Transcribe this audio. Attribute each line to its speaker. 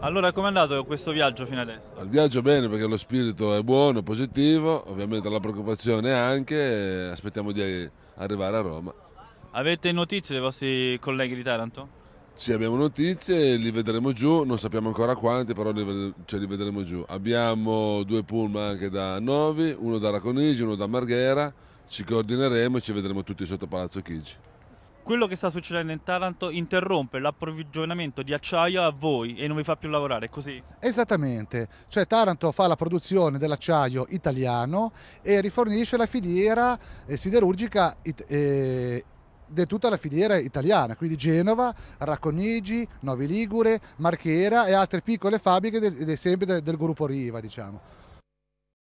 Speaker 1: Allora, com'è andato questo viaggio fino adesso? Il viaggio bene perché lo spirito è buono, positivo, ovviamente la preoccupazione anche, aspettiamo di arrivare a Roma.
Speaker 2: Avete notizie dei vostri colleghi di Taranto?
Speaker 1: Sì, abbiamo notizie, li vedremo giù, non sappiamo ancora quanti, però li, cioè, li vedremo giù. Abbiamo due pullman anche da Novi, uno da Raconigi, uno da Marghera, ci coordineremo e ci vedremo tutti sotto Palazzo Chigi
Speaker 3: quello che sta succedendo in Taranto interrompe l'approvvigionamento di acciaio a voi e non vi fa più lavorare, così?
Speaker 4: Esattamente, cioè Taranto fa la produzione dell'acciaio italiano e rifornisce la filiera eh, siderurgica eh, di tutta la filiera italiana, quindi Genova, Racconigi, Novi Ligure, Marchera e altre piccole fabbriche del, del, del gruppo Riva, diciamo.